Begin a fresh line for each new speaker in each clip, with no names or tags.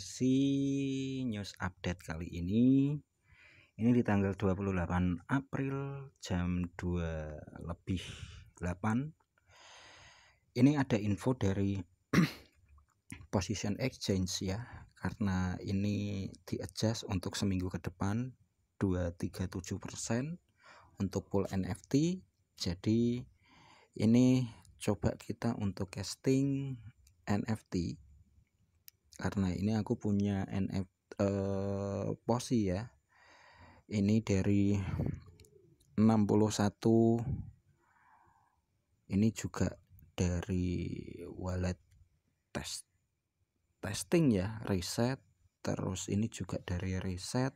versi news update kali ini ini di tanggal 28 April jam 2 lebih 8 ini ada info dari position exchange ya karena ini di adjust untuk seminggu ke depan 237% untuk pool NFT jadi ini coba kita untuk casting NFT karena ini aku punya NF eh, posi ya ini dari 61 ini juga dari wallet test testing ya reset terus ini juga dari reset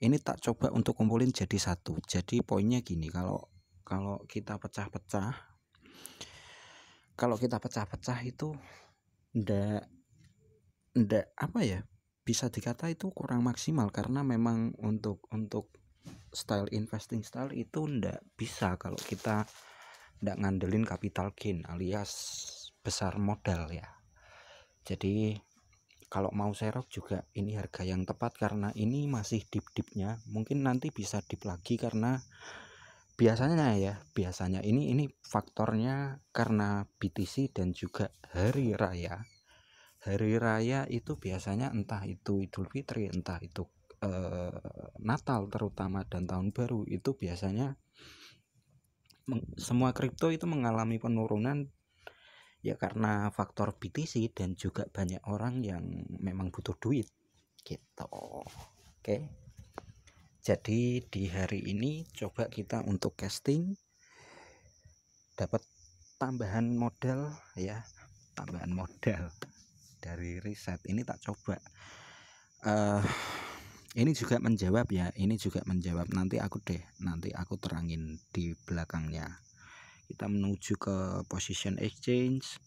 ini tak coba untuk kumpulin jadi satu jadi poinnya gini kalau kalau kita pecah-pecah kalau kita pecah-pecah itu ndak ndak apa ya bisa dikata itu kurang maksimal karena memang untuk untuk style investing style itu ndak bisa kalau kita ndak ngandelin capital gain alias besar modal ya jadi kalau mau serok juga ini harga yang tepat karena ini masih dip-dipnya mungkin nanti bisa dip lagi karena biasanya ya biasanya ini ini faktornya karena BTC dan juga hari raya hari raya itu biasanya entah itu Idul Fitri entah itu eh, Natal terutama dan tahun baru itu biasanya semua kripto itu mengalami penurunan ya karena faktor BTC dan juga banyak orang yang memang butuh duit gitu oke jadi di hari ini coba kita untuk casting dapat tambahan modal ya tambahan modal dari riset ini tak coba uh, ini juga menjawab ya ini juga menjawab nanti aku deh nanti aku terangin di belakangnya kita menuju ke position exchange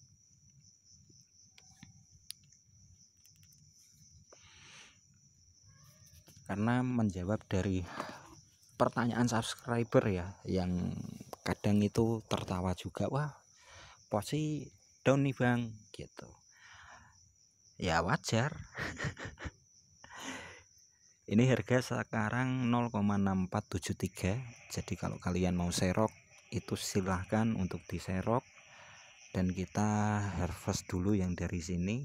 karena menjawab dari pertanyaan subscriber ya yang kadang itu tertawa juga wah posisi down nih bang gitu ya wajar ini harga sekarang 0,6473 jadi kalau kalian mau serok itu silahkan untuk diserok dan kita harvest dulu yang dari sini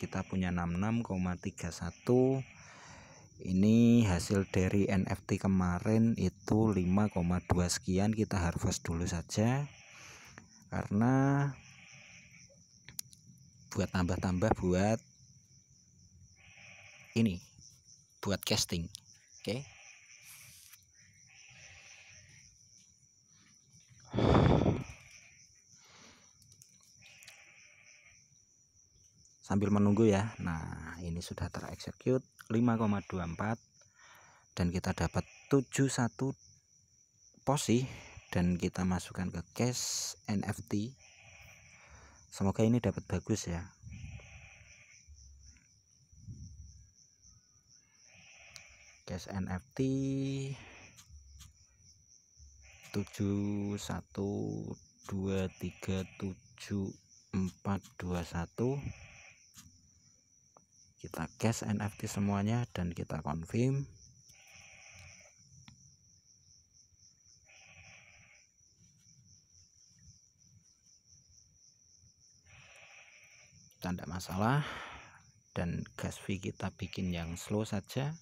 kita punya 66,31 ini hasil dari NFT kemarin itu 5,2 sekian kita harvest dulu saja karena buat tambah-tambah buat ini buat casting oke okay? sambil menunggu ya nah ini sudah terexecute 5,24 dan kita dapat 71 posi dan kita masukkan ke cash NFT semoga ini dapat bagus ya gas NFT 71237421 kita gas NFT semuanya dan kita confirm tanda masalah dan gas fee kita bikin yang slow saja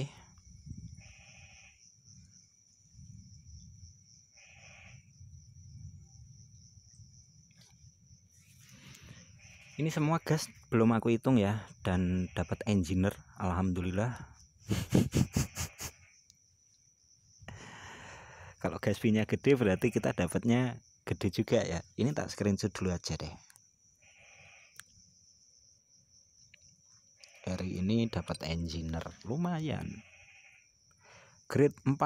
okay. ini semua gas belum aku hitung ya dan dapat engineer alhamdulillah kalau gas gede berarti kita dapatnya gede juga ya ini tak screenshot dulu aja deh dapat engineer lumayan grade 4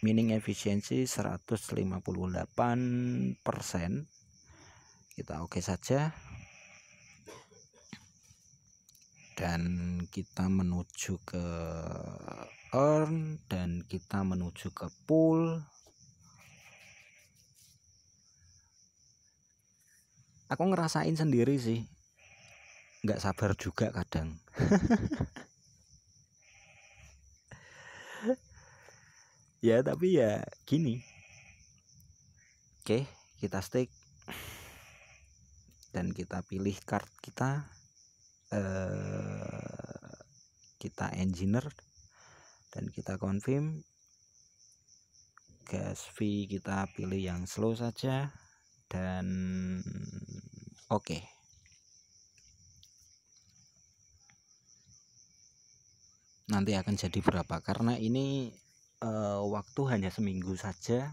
mining efisiensi 158 persen kita oke okay saja dan kita menuju ke earn dan kita menuju ke pool aku ngerasain sendiri sih nggak sabar juga kadang ya tapi ya gini oke kita stick dan kita pilih card kita eh, kita engineer dan kita confirm gas fee kita pilih yang slow saja dan oke okay. nanti akan jadi berapa karena ini uh, waktu hanya seminggu saja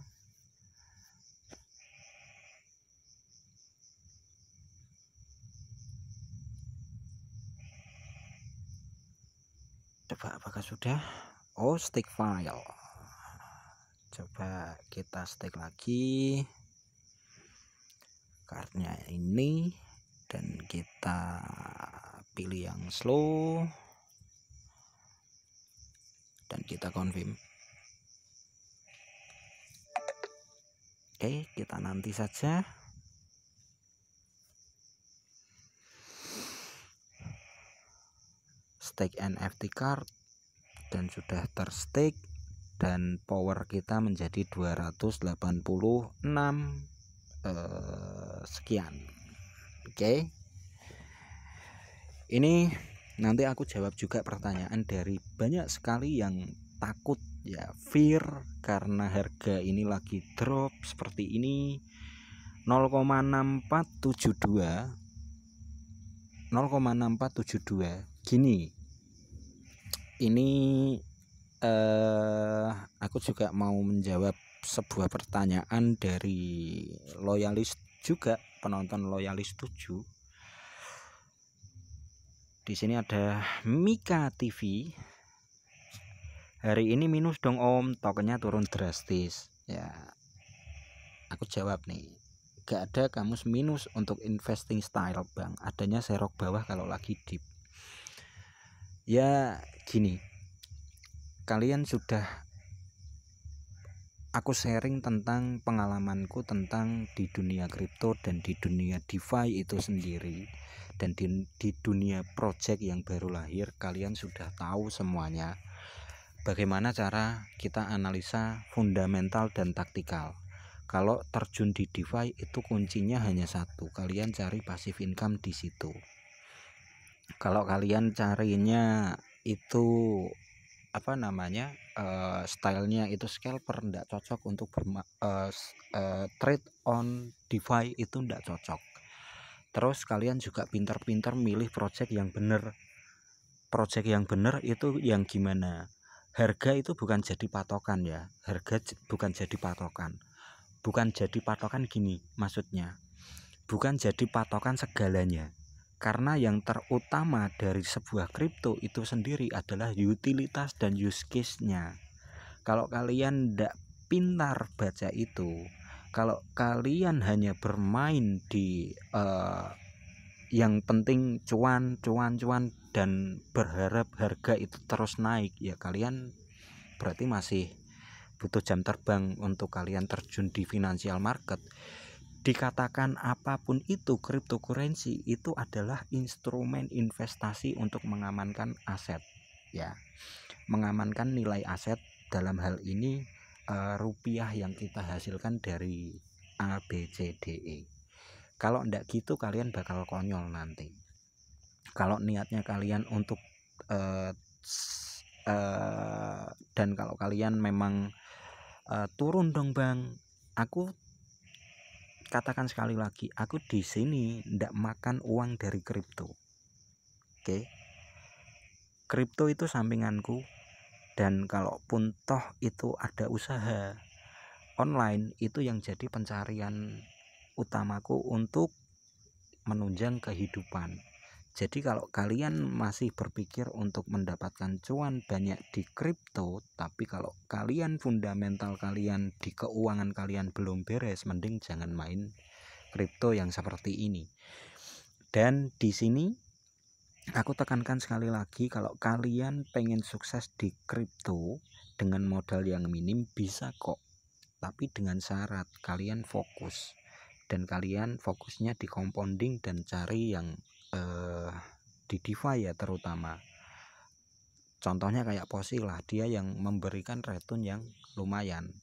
coba apakah sudah oh stick file coba kita stick lagi kartnya ini dan kita pilih yang slow dan kita confirm oke kita nanti saja stake NFT card dan sudah terstake dan power kita menjadi 286 eh, sekian oke okay. ini nanti aku jawab juga pertanyaan dari banyak sekali yang takut ya fear karena harga ini lagi drop seperti ini 0,6472 0,6472 gini ini eh, aku juga mau menjawab sebuah pertanyaan dari loyalis juga penonton loyalis 7 di sini ada Mika TV hari ini minus dong om tokennya turun drastis ya aku jawab nih gak ada kamus minus untuk investing style bang adanya serok bawah kalau lagi deep ya gini kalian sudah aku sharing tentang pengalamanku tentang di dunia kripto dan di dunia DeFi itu sendiri dan di, di dunia project yang baru lahir kalian sudah tahu semuanya bagaimana cara kita analisa fundamental dan taktikal kalau terjun di DeFi itu kuncinya hanya satu kalian cari passive income di situ kalau kalian carinya itu apa namanya uh, stylenya itu scalper tidak cocok untuk berma uh, uh, trade on DeFi itu tidak cocok terus kalian juga pintar-pintar milih project yang benar project yang benar itu yang gimana harga itu bukan jadi patokan ya harga bukan jadi patokan bukan jadi patokan gini maksudnya bukan jadi patokan segalanya karena yang terutama dari sebuah kripto itu sendiri adalah utilitas dan use case-nya. Kalau kalian tidak pintar baca itu, kalau kalian hanya bermain di uh, yang penting cuan cuan cuan dan berharap harga itu terus naik ya kalian berarti masih butuh jam terbang untuk kalian terjun di financial market dikatakan apapun itu cryptocurrency itu adalah instrumen investasi untuk mengamankan aset ya mengamankan nilai aset dalam hal ini uh, rupiah yang kita hasilkan dari A B e. kalau ndak gitu kalian bakal konyol nanti kalau niatnya kalian untuk uh, uh, dan kalau kalian memang uh, turun dong bang aku katakan sekali lagi, aku di sini tidak makan uang dari kripto. Oke. Kripto itu sampinganku dan kalaupun toh itu ada usaha online itu yang jadi pencarian utamaku untuk menunjang kehidupan. Jadi kalau kalian masih berpikir untuk mendapatkan cuan banyak di kripto, tapi kalau kalian fundamental kalian di keuangan kalian belum beres, mending jangan main kripto yang seperti ini. Dan di sini aku tekankan sekali lagi kalau kalian pengen sukses di kripto dengan modal yang minim bisa kok. Tapi dengan syarat kalian fokus dan kalian fokusnya di compounding dan cari yang eh, di DeFi ya terutama contohnya kayak Posi lah dia yang memberikan return yang lumayan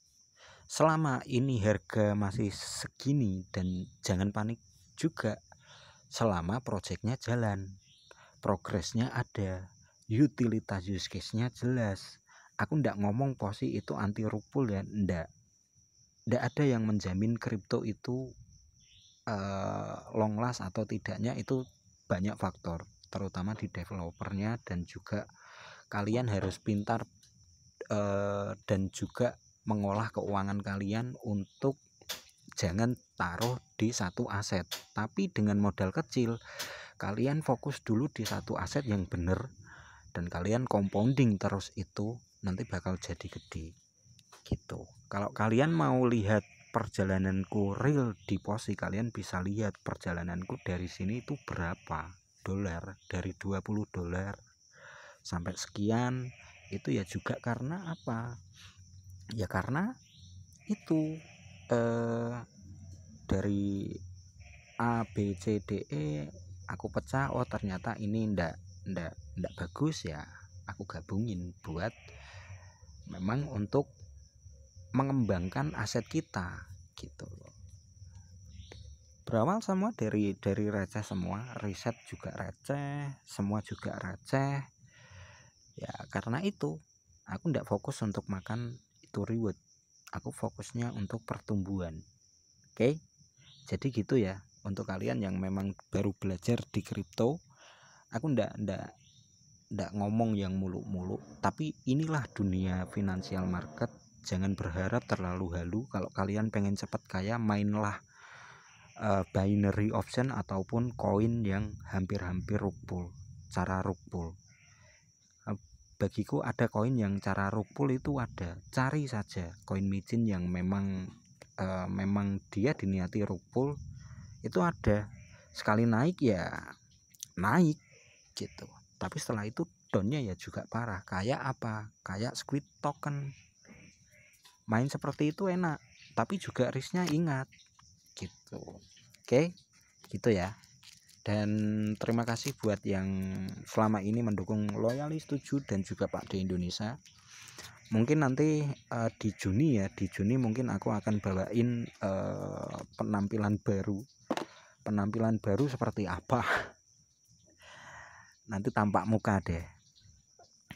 selama ini harga masih segini dan jangan panik juga selama projectnya jalan progresnya ada utilitas use case-nya jelas aku ndak ngomong Posi itu anti rupul ya ndak ndak ada yang menjamin kripto itu uh, long last atau tidaknya itu banyak faktor terutama di developernya dan juga kalian harus pintar uh, dan juga mengolah keuangan kalian untuk jangan taruh di satu aset tapi dengan modal kecil kalian fokus dulu di satu aset yang benar dan kalian compounding terus itu nanti bakal jadi gede gitu kalau kalian mau lihat perjalananku real di posi kalian bisa lihat perjalananku dari sini itu berapa dolar dari 20 dolar sampai sekian itu ya juga karena apa ya karena itu eh, dari A B C D E aku pecah oh ternyata ini ndak ndak ndak bagus ya aku gabungin buat memang untuk mengembangkan aset kita gitu loh berawal semua dari dari receh semua riset juga receh semua juga receh ya karena itu aku tidak fokus untuk makan itu reward aku fokusnya untuk pertumbuhan oke jadi gitu ya untuk kalian yang memang baru belajar di kripto aku ndak ndak ndak ngomong yang muluk-muluk tapi inilah dunia financial market jangan berharap terlalu halu kalau kalian pengen cepat kaya mainlah uh, binary option ataupun koin yang hampir-hampir rupul cara rupul uh, eh, bagiku ada koin yang cara rupul itu ada cari saja koin micin yang memang uh, memang dia diniati rupul itu ada sekali naik ya naik gitu tapi setelah itu downnya ya juga parah kayak apa kayak squid token main seperti itu enak tapi juga risknya ingat gitu oke gitu ya dan terima kasih buat yang selama ini mendukung loyalis 7 dan juga Pak di Indonesia mungkin nanti uh, di Juni ya di Juni mungkin aku akan bawain uh, penampilan baru penampilan baru seperti apa nanti tampak muka deh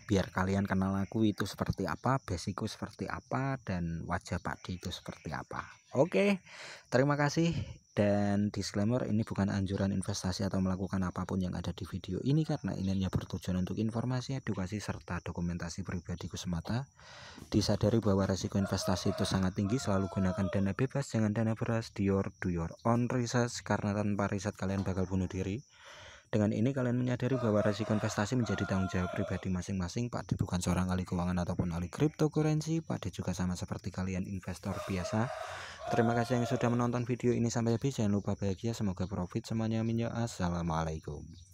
biar kalian kenal aku itu seperti apa basicku seperti apa dan wajah Pak D itu seperti apa oke terima kasih dan disclaimer ini bukan anjuran investasi atau melakukan apapun yang ada di video ini karena ini hanya bertujuan untuk informasi, edukasi serta dokumentasi pribadiku semata. Disadari bahwa resiko investasi itu sangat tinggi, selalu gunakan dana bebas, jangan dana beras, dior, do your own research karena tanpa riset kalian bakal bunuh diri. Dengan ini kalian menyadari bahwa resiko investasi menjadi tanggung jawab pribadi masing-masing. Pak D bukan seorang ahli keuangan ataupun ahli cryptocurrency. Pak D juga sama seperti kalian investor biasa. Terima kasih yang sudah menonton video ini sampai habis. Jangan lupa bahagia, semoga profit semuanya minyak. Assalamualaikum.